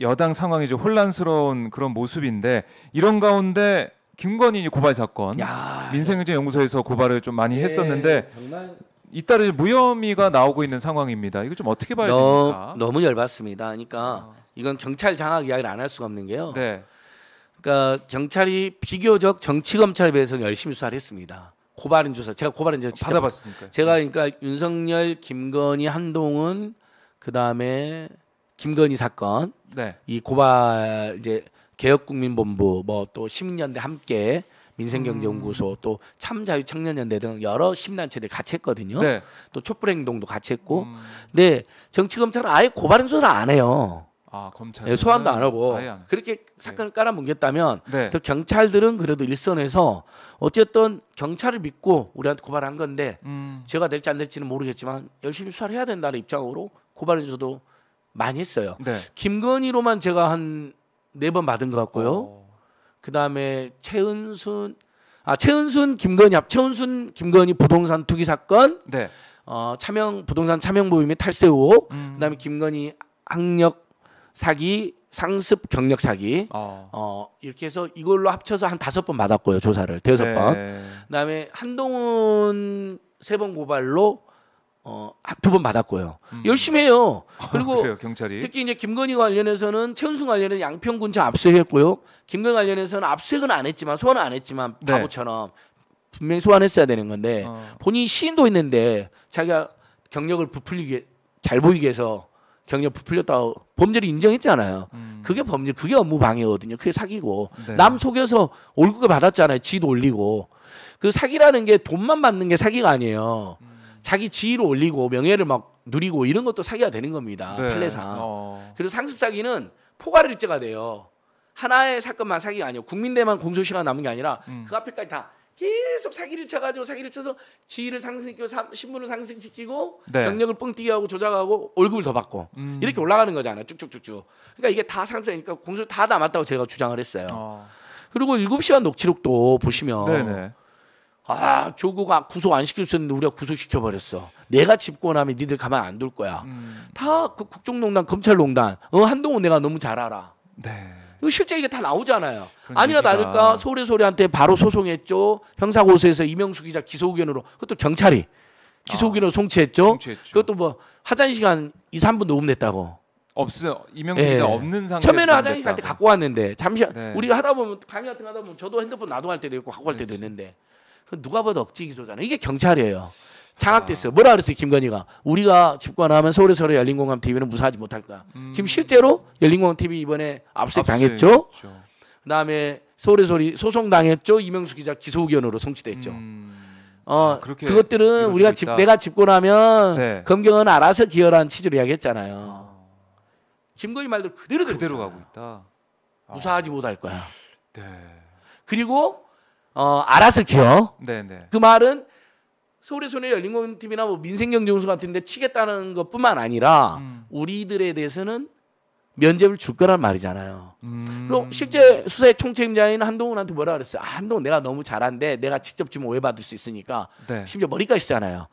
여당 상황이 좀 혼란스러운 그런 모습인데 이런 가운데 김건희 고발 사건 민생경제연구소에서 고발을 좀 많이 예, 했었는데 이따르 무혐의가 나오고 있는 상황입니다. 이거 좀 어떻게 봐야 됩니까? 너무 열받습니다. 그러니까 어. 이건 경찰 장악 이야기를 안 할 수가 없는 게요. 네. 그러니까 경찰이 비교적 정치 검찰에 비해서는 열심히 수사를 했습니다. 고발인 조사 제가 고발인 조사 받아봤으니까 제가 그러니까 윤석열, 김건희, 한동훈 그 다음에 김건희 사건 네. 이 고발 이제 개혁국민본부 뭐 또 시민연대 함께 민생경제연구소 음. 또 참자유청년연대 등 여러 시민단체들 이 같이 했거든요. 네. 또 촛불행동도 같이 했고, 음. 근데 정치검찰은 아예 고발 행소를 안 해요. 아 검찰 네, 예, 소환도 안 하고 안 그렇게 네. 사건을 네. 깔아뭉겼다면 네. 또 경찰들은 그래도 일선에서 어쨌든 경찰을 믿고 우리한테 고발한 건데 음. 제가 될지 안 될지는 모르겠지만 열심히 수사를 해야 된다는 입장으로 고발해줘도 많이 했어요. 네. 김건희로만 제가 한 네 번 받은 것 같고요. 어. 그 다음에 최은순 아 최은순 김건희 앞 최은순 김건희 부동산 투기 사건. 네. 어 차명 부동산 차명 보임의 탈세 의혹. 음. 그다음에 김건희 학력 사기 상습 경력 사기. 어. 어. 이렇게 해서 이걸로 합쳐서 한 다섯 번 받았고요 조사를 대여섯 네. 번. 그다음에 한동훈 세 번 고발로 어, 두번 받았고요. 음. 열심히 해요. 아, 그리고 그래요, 특히 이제 김건희 관련해서는 최은순 관련해서 양평군청 압수했고요. 김건희 관련해서는 압수색은 안 했지만 소환은 안 했지만 네. 바보처럼 분명히 소환했어야 되는 건데 어. 본인 시인도 있는데 자기가 경력을 부풀리게 잘 보이게 해서 경력 부풀렸다고 범죄를 인정했잖아요. 음. 그게 범죄, 그게 업무 방해거든요. 그게 사기고 네. 남 속여서 월급을 받았잖아요. 지도 올리고 그 사기라는 게 돈만 받는 게 사기가 아니에요. 음. 자기 지위를 올리고 명예를 막 누리고 이런 것도 사기가 되는 겁니다. 네. 판례상. 어. 그리고 상습 사기는 포괄일제가 돼요. 하나의 사건만 사기가 아니에요. 국민대만 공소시효가 남은 게 아니라 음. 그 앞에까지 다 계속 사기를 쳐가지고 사기를 쳐서 지위를 상승시키고 사, 신분을 상승시키고 네. 경력을 뻥튀기 하고 조작하고 월급을 더 받고 음. 이렇게 올라가는 거잖아요. 쭉쭉쭉쭉. 그러니까 이게 다 상승이니까 그러니까 공소 다 남았다고 제가 주장을 했어요. 어. 그리고 7 시간 녹취록도 보시면 네네. 아 조국아 구속 안 시킬 수 있는데 우리가 구속시켜 버렸어. 내가 집권하면 니들 가만 안 둘 거야. 음. 다그 국정농단, 검찰농단. 어 한동훈 내가 너무 잘 알아. 네. 실제 이게 다 나오잖아요. 아니나 다를까 소리 소리한테 바로 소송했죠. 형사고소에서 이명수 기자 기소 의견으로 그것도 경찰이 기소 의견으로 아, 송치했죠. 송치했죠. 그것도 뭐 하잔시간 2, 3분 녹음 냈다고. 없어 이명수 네. 기자 예. 없는 상태. 처음에는 화장실 갈 때 갖고 왔는데 잠시 네. 우리 하다 보면 강의 같은 거 하다 보면 저도 핸드폰 나둬할 때도 있고 갖고 갈 때도 네. 있는데 누가 봐도 억지 기소잖아요. 이게 경찰이에요. 장악됐어요. 아. 뭐라 그랬어요, 김건희가? 우리가 집권하면 서울에 서 열린공감 TV는 무사하지 못할 거야. 음. 지금 실제로 열린공감 TV 이번에 압수 당했죠. 그다음에 서울에 소 소송 당했죠. 이명수 기자 기소 의견으로 송치됐죠. 음. 어, 아, 그것들은 우리가 집, 내가 집권하면 네. 검경은 알아서 기여라는 취지로 이야기했잖아요. 아. 김건희 말들 그대로 그대로 가고 있다. 아. 무사하지 못할 거야. 네. 그리고 어, 알아서 키워. 네네. 그 말은 서울의 손해 열린공팀이나 뭐 민생경제공수 같은데 치겠다는 것뿐만 아니라 음. 우리들에 대해서는 면접을 줄 거란 말이잖아요. 음. 그리고 실제 수사의 총책임자인 한동훈한테 뭐라 그랬어요? 아, 한동훈 내가 너무 잘한데 내가 직접 주 오해받을 수 있으니까 네. 심지어 머리까지 잖아요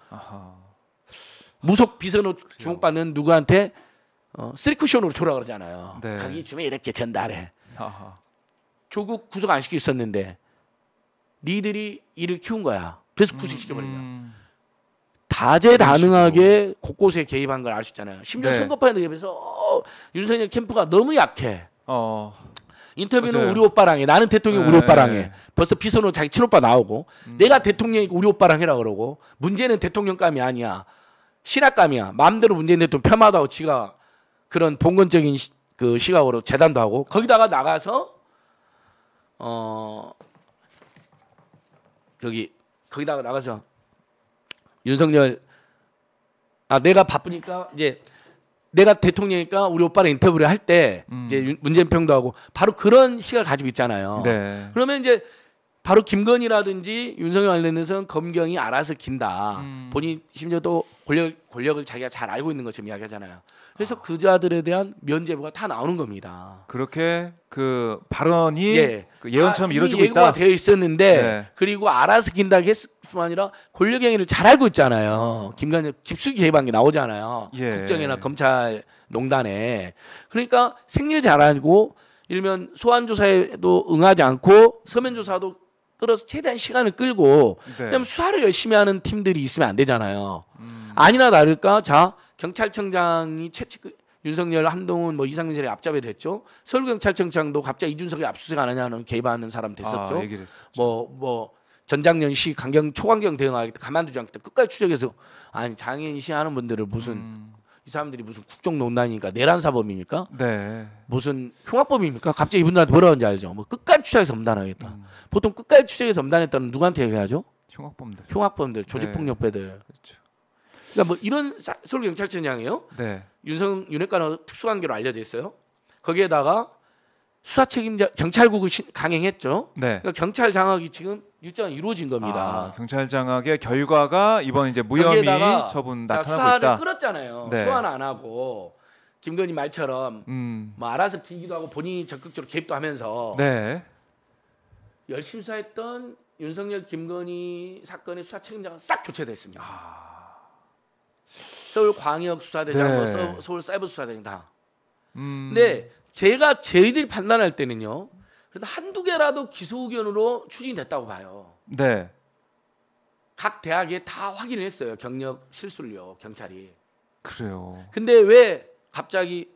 무속 비선호 그렇죠. 주목받는 누구한테 어, 쓰리쿠션으로 줘라 그러잖아요. 네. 강의 주면 이렇게 전달해. 아하. 조국 구속 안 시키고 있었는데 니들이 일을 키운 거야. 그래서 구식시켜버린 거야. 음, 음. 다재다능하게 곳곳에 개입한 걸 알 수 있잖아요. 심지어 네. 선거판에 대비해서 어, 윤석열 캠프가 너무 약해. 어. 인터뷰는 맞아요. 우리 오빠랑 해. 나는 대통령 네. 우리 오빠랑 해. 벌써 비선호 자기 친오빠 나오고 음. 내가 대통령이 우리 오빠랑 해라 그러고 문제는 대통령감이 아니야. 신학감이야. 마음대로 문재인 대통령 폄하도하고 지가 그런 봉건적인 시, 그 시각으로 재단도 하고 거기다가 나가서 어 저기 거기다가 나가서 윤석열 아 내가 바쁘니까 이제 내가 대통령이니까 우리 오빠랑 인터뷰를 할때 음. 이제 문재인 평도 하고 바로 그런 시각 을 가지고 있잖아요. 네. 그러면 이제 바로 김건희라든지 윤석열 관련해서는 검경이 알아서 긴다. 음. 본인 심지어 또 권력, 권력을 자기가 잘 알고 있는 것처럼 이야기하잖아요. 그래서 아. 그자들에 대한 면제부가 다 나오는 겁니다. 그렇게 그 발언이 예. 그 예언처럼 아, 이루어지고 있다. 되어 있었는데 네. 그리고 알아서 긴다고 했을 뿐 아니라 권력행위를 잘 알고 있잖아요. 김건희 깊숙이 개입한 게 나오잖아요. 예. 국정이나 검찰 농단에. 그러니까 생리를 잘 알고 이러면 소환 조사에도 응하지 않고 서면 조사도 끌어서 최대한 시간을 끌고 네. 수화를 열심히 하는 팀들이 있으면 안 되잖아요. 음. 아니나 다를까 자 경찰청장이 채찍 윤석열 한동훈 뭐 이상민 자리 앞잡에 됐죠. 서울 경찰청장도 갑자기 이준석이 압수수색 안 하냐는 개입하는 사람 됐었죠. 뭐뭐 아, 뭐, 뭐 전장년 시 강경 초강경 대응하겠다 가만두지 않겠다 끝까지 추적해서 아니 장애인 시 하는 분들을 무슨 음. 이 사람들이 무슨 국정 논란이니까 내란 사범입니까? 네. 무슨 흉악범입니까? 갑자기 이분들한테 뭐라 하는지 알죠? 뭐 끝까지 추적해서 엄단하겠다. 음. 보통 끝까지 추적해서 엄단했다는 누구한테 얘기하죠? 흉악범들. 흉악범들, 조직폭력배들. 네. 그렇죠. 그러니까 뭐 이런 서울 경찰청장이에요. 네. 윤성 윤핵관은 특수관계로 알려져 있어요. 거기에다가 수사 책임자 경찰국을 시, 강행했죠. 네. 그러니까 경찰 장악이 지금 일정 이루어진 겁니다. 아, 경찰 장악의 결과가 이번 이제 무혐의 처분 나타나고 수사를 끌었잖아요. 네. 소환 안 하고 김건희 말처럼 음. 뭐 알아서 기기도 하고 본인이 적극적으로 개입도 하면서 네. 열심히 수사했던 윤석열 김건희 사건의 수사 책임자가 싹 교체됐습니다. 아... 서울 광역 수사대장 뭐 네. 서울 사이버 수사대장 다. 음... 근데 제가 저희들이 판단할 때는요. 그래도 한두 개라도 기소 의견으로 추진이 됐다고 봐요. 네. 각 대학에 다 확인을 했어요. 경력 실수를요. 경찰이. 그래요. 근데 왜 갑자기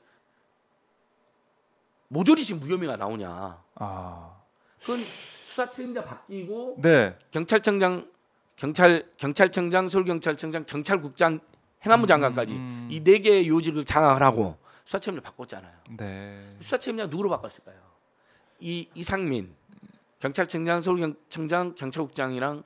모조리 지금 무혐의가 나오냐. 아. 그건 수사 책임자 바뀌고 네. 경찰청장 경찰 경찰청장 서울 경찰청장 경찰국장 행안부 장관까지 음... 음. 이네 개의 요직을 장악을 하고 수사 책임자 바꿨잖아요. 네. 수사 책임자 누구로 바꿨을까요? 이 이상민 경찰청장, 서울청장 경찰국장이랑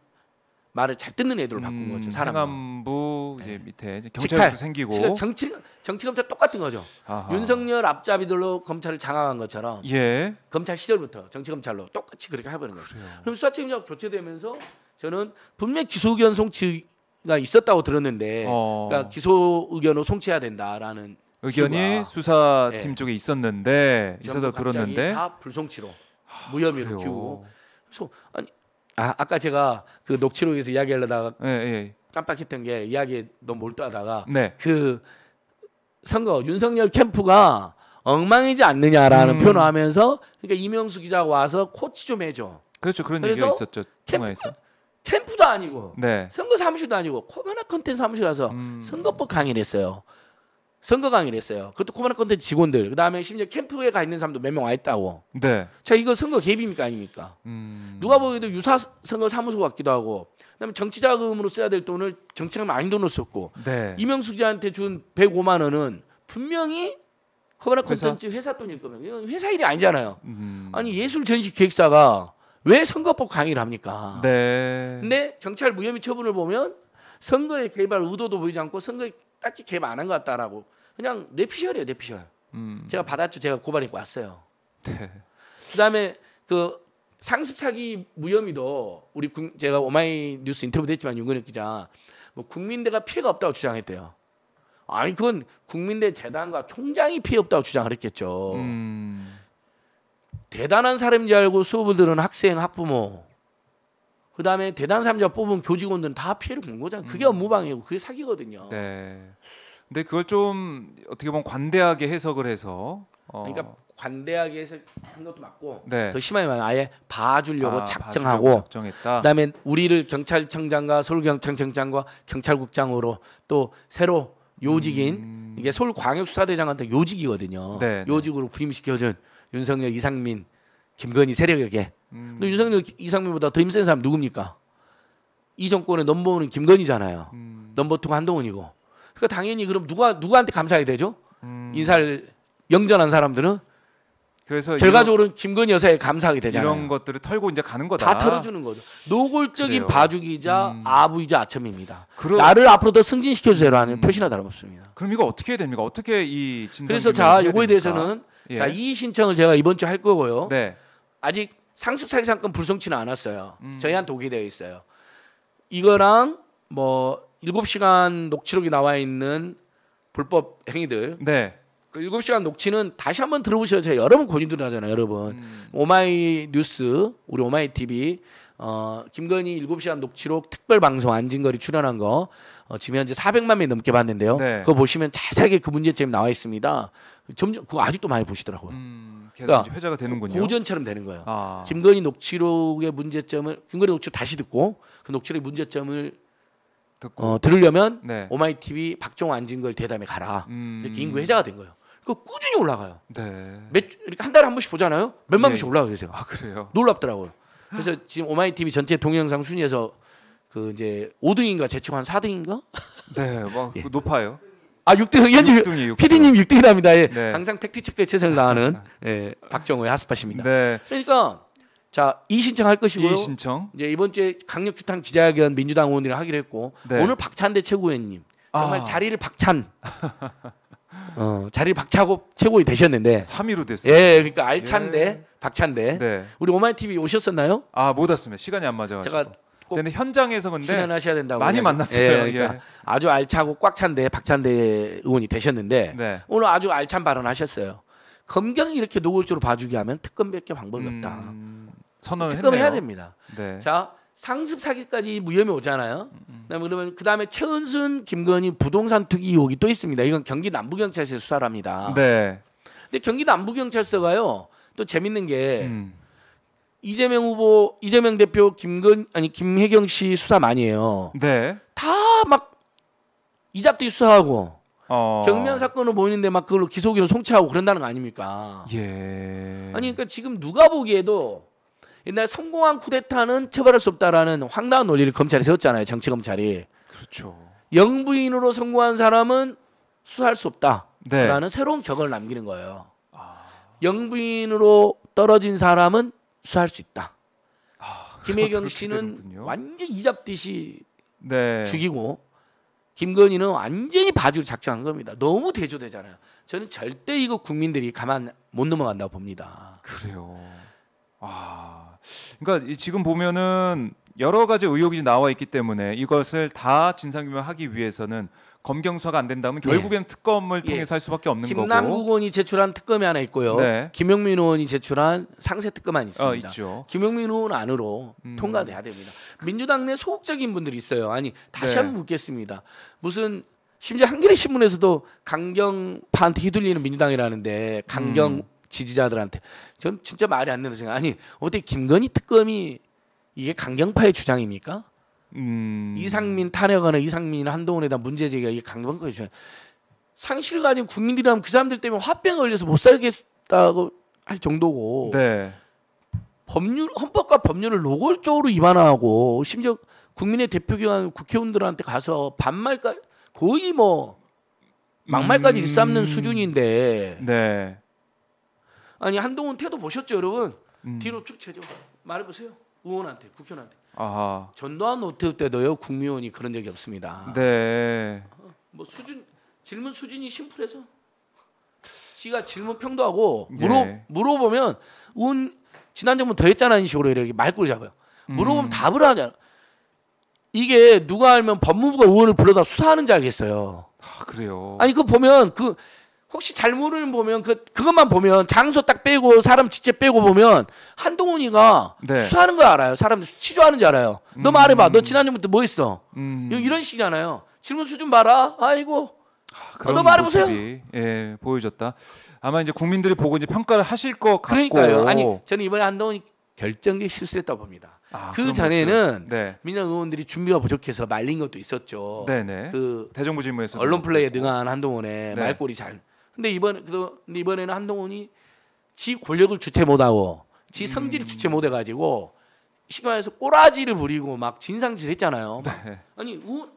말을 잘 듣는 애들로 바꾼 음, 거죠. 사람. 행안부 이제 네. 밑에 경찰도 생기고. 정치 정치 검찰 똑같은 거죠. 아하. 윤석열 앞잡이들로 검찰을 장악한 것처럼. 예. 검찰 시절부터 정치 검찰로 똑같이 그렇게 해버린 거죠. 그래요. 그럼 수사 책임자 교체되면서 저는 분명 기소 견 송치가 있었다고 들었는데, 어. 그러니까 기소 의견을 송치해야 된다라는 의견이 수사팀 예. 네. 쪽에 있었는데 있어서 들었는데 다 불송치로 무혐의로 키고 아, 그래서 아니 아, 아까 제가 그 녹취록에서 이야기하려다가 예, 예. 깜빡했던 게 이야기에 너무 몰두하다가 네. 그 선거 윤석열 캠프가 엉망이지 않느냐라는 음. 표현을 하면서 그러니까 이명수 기자 와서 코치 좀 해줘. 그렇죠 그런 얘기가 있었죠 통화에서. 캠프도 아니고 네. 선거 사무실도 아니고 코바나 컨텐츠 사무실 가서 음. 선거법 강의를 했어요. 선거 강의를 했어요. 그것도 코바나 컨텐츠 직원들, 그 다음에 심지어 캠프에 가 있는 사람도 몇 명 와 있다고. 네. 제가 이거 선거 개입입니까 아닙니까? 음... 누가 보기에도 유사 선거 사무소 같기도 하고, 그다음에 정치자금으로 써야 될 돈을 정치자금 아닌 돈으로 썼고, 네. 이명숙 씨한테 준 105만 원은 분명히 코바나 컨텐츠 회사? 회사 돈일 거면 이건 회사 일이 아니잖아요. 음... 아니 예술 전시 기획사가 왜 선거법 강의를 합니까? 네. 근데 경찰 무혐의 처분을 보면 선거에 개입할 의도도 보이지 않고 선거에 딱히 개입 안 한 것 같다라고 그냥 뇌피셜이에요 뇌피셜. 음. 제가 받았죠. 제가 고발 입고 왔어요. 네. 그다음에 그 상습 사기 무혐의도 우리 국, 제가 오마이 뉴스 인터뷰도 했지만 윤근혁 기자 뭐 국민대가 피해가 없다고 주장했대요. 아니 그건 국민대 재단과 총장이 피해 없다고 주장을 했겠죠. 음. 대단한 사람인 줄 알고 수업을 들은 학생, 학부모 그다음에 대단한 사람인 줄 뽑은 교직원들은 다 피해를 본 거잖아요. 그게 음. 업무방해고 그게 사기거든요. 네. 근데 그걸 좀 어떻게 보면 관대하게 해석을 해서 어... 그러니까 관대하게 해석한 것도 맞고 네. 더 심하게 말하면 아예 봐주려고 아, 작정하고 봐주려고 그다음에 우리를 경찰청장과 서울경찰청장과 경찰국장으로 또 새로 요직인 음... 이게 서울광역수사대장한테 요직이거든요. 네, 네, 요직으로 부임시켜준 윤석열, 이상민, 김건희 세력에게. 음... 근데 윤석열, 이상민보다 더 힘센 사람 누굽니까? 이 정권의 넘버원은 김건희잖아요. 음... 넘버 투가 한동훈이고. 그러니까 당연히 그럼 누가 누구한테 감사해야 되죠? 음. 인사를 영전한 사람들은 그래서 결과적으로 이 김건희 여사에 감사하게 되잖아요. 이런 것들을 털고 이제 가는 거다. 다 털어주는 거죠. 노골적인 그래요. 바주기자 음. 아부이자 아첨입니다. 그러... 나를 앞으로 더 승진시켜 주세요라는 음. 표시나 다름없습니다. 그럼 이거 어떻게 해야 됩니까? 어떻게 이 진상 그래서 자 이거에 대해서는 예. 자이 신청을 제가 이번 주에 할 거고요. 네. 아직 상습 사기 사건 불성치는 않았어요. 음. 저희한테 오게 되어 있어요. 이거랑 뭐7 시간 녹취록이 나와 있는 불법 행위들. 네. 그 7시간 녹취는 다시 한번 들어보셔야 제가 여러 번 권유드리잖아요, 여러분. 음. 오마이 뉴스, 우리 오마이 TV, 어, 김건희 7시간 녹취록 특별 방송 안진거리 출연한 거, 어, 지금 현재 400만 명 넘게 봤는데요. 네. 그거 보시면 자세하게 그 문제점이 나와 있습니다. 점점, 그거 아직도 많이 보시더라고요. 음, 그러니까 회자가 되는군요. 고전처럼 되는 거예요. 아. 김건희 녹취록의 문제점을, 김건희 녹취록 다시 듣고, 그 녹취록의 문제점을 듣고 어, 들으려면 네. 오마이 TV 박종 안진걸 대담에 가라. 음... 이렇게 인구 회자가 된 거예요. 그 꾸준히 올라가요. 네. 몇 이렇게 한 달에 한 번씩 보잖아요. 몇만 명씩 예. 올라가 계세요. 아 그래요? 놀랍더라고요. 그래서 지금 오마이 TV 전체 동영상 순위에서 그 이제 5등인가 제치한 4등인가? 네, 막 뭐 예. 그 높아요. 아 6등 현재 6등이 PD님 6등이랍니다. 예. 네. 항상 팩트 체크에 최선을 다하는 예, 박정우의 하스팟입니다. 네. 그러니까 자, 이 신청할 것이고요. 이 신청. 이제 이번 주에 강력 규탄 기자회견 민주당 의원이 하기로 했고 네. 오늘 박찬대 최고위원님 정말 아. 자리를 박찬 어, 자리를 박차고 최고위 되셨는데 3위로 됐어요. 예, 그러니까 알찬데 예. 박찬데. 네. 우리 오마이 TV 오셨었나요? 아, 못 왔습니다. 시간이 안 맞아 가지고. 제가 근데 현장에서 근데 출연하셔야 된다고 많이 그냥. 만났어요. 예, 예. 그러니까 예. 아주 알차고 꽉 찬데 박찬대 의원이 되셨는데 네. 오늘 아주 알찬 발언하셨어요. 검경이 이렇게 노골적으로 봐주게 하면 특검 밖에 방법이 없다. 음... 선언을 특검을 해야 됩니다. 네. 자 상습 사기까지 무혐의 오잖아요. 음. 음. 그다음에 러면 그다음에 최은순, 김건희 부동산 투기 의혹이 또 있습니다. 이건 경기 남부경찰서 수사를 합니다. 네. 근데 경기 남부경찰서가요. 또 재밌는 게 음. 이재명 후보, 이재명 대표, 김건 아니 김혜경 씨 수사 많이 해요. 네. 다 막 이잡뒤 수사하고 어... 경면 사건으로 보이는데 막 그걸로 기소기로 송치하고 그런다는 거 아닙니까? 예. 아니 그러니까 지금 누가 보기에도 옛날 성공한 쿠데타는 처벌할 수 없다라는 황당한 논리를 검찰이 세웠잖아요. 정치 검찰이. 그렇죠. 영부인으로 성공한 사람은 수사할 수 없다라는 네. 새로운 격을 남기는 거예요. 아... 영부인으로 떨어진 사람은 수사할 수 있다. 아, 김혜경 씨는 완전 이잡듯이 네. 죽이고 김건희는 완전히 봐주로 작정한 겁니다. 너무 대조되잖아요. 저는 절대 이거 국민들이 가만 못 넘어간다고 봅니다. 그래요. 아, 그러니까 지금 보면은 여러 가지 의혹이 나와 있기 때문에 이것을 다 진상규명하기 위해서는 검경 수사가 안 된다면 예. 결국엔 네. 특검을 예. 통해서 예. 할 수밖에 없는 김남국 거고. 김남국 의원이 제출한 특검이 하나 있고요. 네. 김용민 의원이 제출한 상세 특검 안 있습니다. 어, 있죠. 김용민 의원 안으로 음. 통과돼야 됩니다. 민주당 내 소극적인 분들이 있어요. 아니 다시 네. 한번 묻겠습니다. 무슨 심지어 한겨레 신문에서도 강경파한테 휘둘리는 민주당이라는데 강경 음. 지지자들한테 전 진짜 말이 안 되는 생각. 아니 어떻게 김건희 특검이 이게 강경파의 주장입니까? 음... 이상민 탄핵하는 이상민 한동훈에다 문제 제기가 이게 강경파의 주장. 상실 가진 국민들이라면 그 사람들 때문에 화병 걸려서 못 살겠다고 할 정도고. 네. 법률 헌법과 법률을 노골적으로 위반하고 심지어 국민의 대표기관 국회의원들한테 가서 반말까지 거의 뭐 막말까지 음. 일삼는 음... 수준인데 네. 아니 한동훈 태도 보셨죠, 여러분? 음. 뒤로 쭉 채죠. 말해 보세요. 의원한테, 국회의원한테. 아하. 전두환 노태우 때도요. 국무위원이 그런 적이 없습니다. 네. 어, 뭐 수준 질문 수준이 심플해서 지가 질문 평도하고 네. 물어 네. 물어보면 운 지난 정부 더 했잖아는 식으로 이렇게 말꼬리 잡아요. 음. 물어보면 음. 답을 하냐. 이게 누가 알면 법무부가 의원을 불러다 수사하는 줄 알겠어요. 아, 그래요. 아니 그 보면 그 혹시 잘못을 보면 그 그것만 보면 장소 딱 빼고 사람 직접 빼고 보면 한동훈이가 네. 수사하는 거 알아요. 사람 들 취조하는 줄 알아요. 너 음. 말해봐. 너 지난주부터 뭐 했어? 음. 이런 식이잖아요. 질문 수준 봐라. 아이고. 아, 아 너 말해보세요. 예, 보여졌다 아마 이제 국민들이 보고 이제 평가를 하실 것 같고. 그러니까요. 아니 저는 이번에 한동훈이 결정적 실수했다고 봅니다. 아, 그 전에는 네. 민주 의원들이 준비가 부족해서 말린 것도 있었죠. 네네. 네. 그 대정부 질문에서 언론 플레이에 능한 한동훈의 네. 말꼬리 잘 근데 이번 그 이번에는 한동훈이 지 권력을 주체 못하고 지 음. 성질을 주체 못해가지고 시간에서 꼬라지를 부리고 막 진상질했잖아요. 네. 아니 우,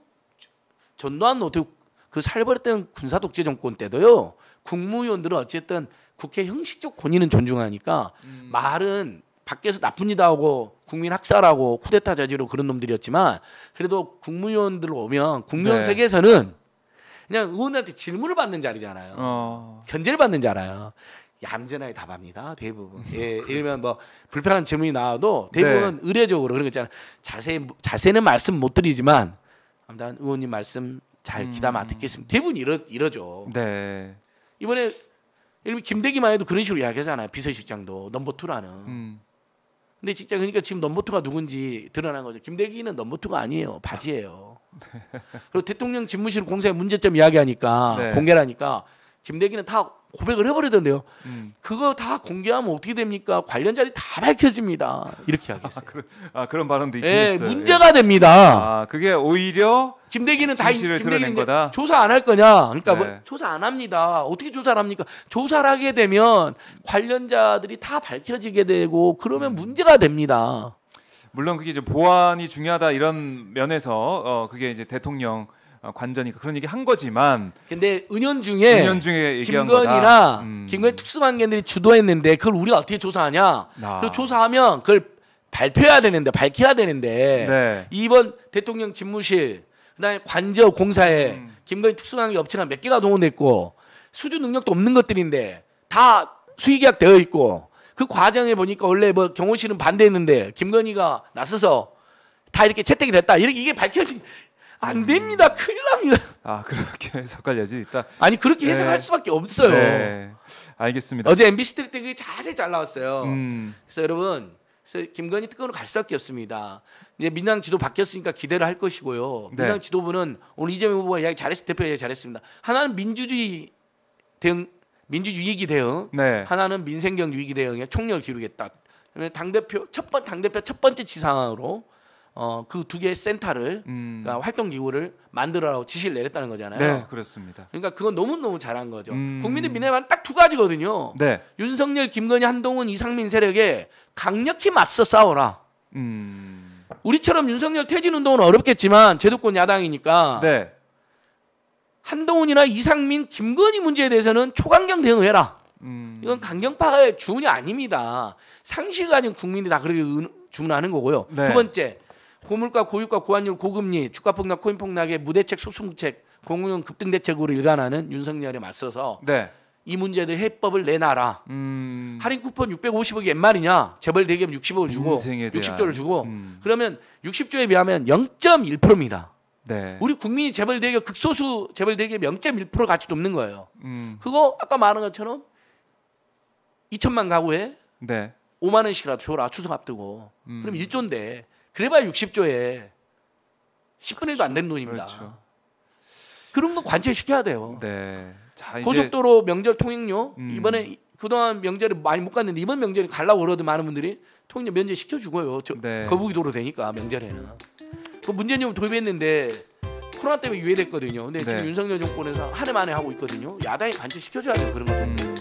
전두환 노태우 그 살벌했던 군사 독재 정권 때도요 국무위원들은 어쨌든 국회 형식적 권위는 존중하니까 음. 말은 밖에서 나쁜 짓 하고 국민 학살하고 쿠데타 자지로 그런 놈들이었지만 그래도 국무위원들 오면 국무 네. 세계에서는 그냥 의원한테 질문을 받는 자리잖아요. 어. 견제를 받는 자리아요 얌전하게 답합니다. 대부분. 예, 일면 음, 뭐 불편한 질문이 나와도 대부분 네. 의례적으로 그런 거 있잖아요. 자세히 자세는 말씀 못 드리지만 아무튼 의원님 말씀 잘 음. 기담아 듣겠습니다. 대부분 이러 이러죠. 네. 이번에 예를 김대기만 해도 그런 식으로 이야기하잖아요. 비서실장도 넘버 투라는. 음. 근데 진짜 그러니까 지금 넘버투가 누군지 드러난 거죠. 김대기는 넘버투가 아니에요. 바지예요. 그리고 대통령 집무실 공사의 문제점 이야기하니까 네. 공개하니까 김대기는 다 고백을 해버리던데요. 음. 그거 다 공개하면 어떻게 됩니까? 관련자들이 다 밝혀집니다. 이렇게 아, 하겠어요. 아, 그런, 아, 그런 발언도 있긴 예, 있어요. 문제가 예. 됩니다. 아, 그게 오히려 김대기는 다김대기 거다. 조사 안 할 거냐? 그러니까 뭐 네. 뭐, 조사 안 합니다. 어떻게 조사를 합니까? 조사를 하게 되면 관련자들이 다 밝혀지게 되고 그러면 음. 문제가 됩니다. 물론 그게 이제 보안이 중요하다 이런 면에서 어, 그게 이제 대통령 어, 관저니까 그런 얘기 한 거지만 근데 은연중에 은연중에 김건희나 음. 김건희 특수반견들이 주도했는데 그걸 우리가 어떻게 조사하냐 아. 그 조사하면 그걸 발표해야 되는데 밝혀야 되는데 네. 이번 대통령 집무실 그다음에 관저 공사에 음. 김건희 특수관계 업체가 몇 개가 동원됐고 수주 능력도 없는 것들인데 다 수의계약 되어 있고 그 과정에 보니까 원래 뭐 경호실은 반대했는데 김건희가 나서서 다 이렇게 채택이 됐다. 이렇 이게 밝혀진 안 됩니다. 큰일 납니다. 아 그렇게 해석할 여지 있다. 아니 그렇게 네. 해석할 수밖에 없어요. 네. 알겠습니다. 어제 MBC TV 때 그게 자세히 잘 나왔어요. 음. 그래서 여러분, 그래서 김건희 특검으로 갈 수밖에 없습니다. 이제 민당 지도 바뀌었으니까 기대를 할 것이고요. 네. 민당 지도부는 오늘 이재명 후보가 이야기 잘했을 대표 이야기 잘했습니다. 하나는 민주주의 대응, 민주주의 위기 대응, 네. 하나는 민생경 위기 대응에 총력을 기울이겠다. 당 대표 첫 번 당 대표 첫 번째 지상으로 어, 그 두 개의 센터를 음. 그러니까 활동 기구를 만들어라고 지시를 내렸다는 거잖아요. 네, 그렇습니다. 그러니까 그건 너무 너무 잘한 거죠. 음. 국민의 민래만딱 두 가지거든요. 네. 윤석열, 김건희, 한동훈, 이상민 세력에 강력히 맞서 싸워라. 음. 우리처럼 윤석열 퇴진 운동은 어렵겠지만 제도권 야당이니까 네. 한동훈이나 이상민, 김건희 문제에 대해서는 초강경 대응해라. 음. 이건 강경파의 주문이 아닙니다. 상식 아닌 국민이 다 그렇게 주문하는 거고요. 네. 두 번째. 고물가, 고유가, 고환율, 고금리, 주가 폭락, 코인 폭락의 무대책, 소수책 공공연 급등 대책으로 일관하는 윤석열에 맞서서 네. 이 문제들 해법을 내놔라. 음. 할인 쿠폰 650억이 웬 말이냐? 재벌 대기업 60억을 주고 60조를 주고 음. 그러면 60조에 비하면 0.1%입니다. 네. 우리 국민이 재벌 대기업 극소수 재벌 대기업 0.1% 가치도 없는 거예요. 음. 그거 아까 말한 것처럼 2천만 가구에 네. 5만 원씩이라도 줘라 추석 앞두고. 음. 그럼 1조인데 그래봐야 60조에 10분의 1도 안 되는 돈입니다. 그렇죠. 그런 거 관철시켜야 돼요. 네. 자, 고속도로 명절 통행료 음. 이번에 그동안 명절에 많이 못 갔는데 이번 명절에 갈라고 그러도 많은 분들이 통행료 면제 시켜 주고요. 네. 거북이 도로 되니까 명절에는. 그 문제점 도입했는데 코로나 때문에 유예됐거든요. 근데 네. 지금 윤석열 정권에서 한 해 만에 하고 있거든요. 야당이 관철시켜 줘야 돼요. 그런 거 좀. 음.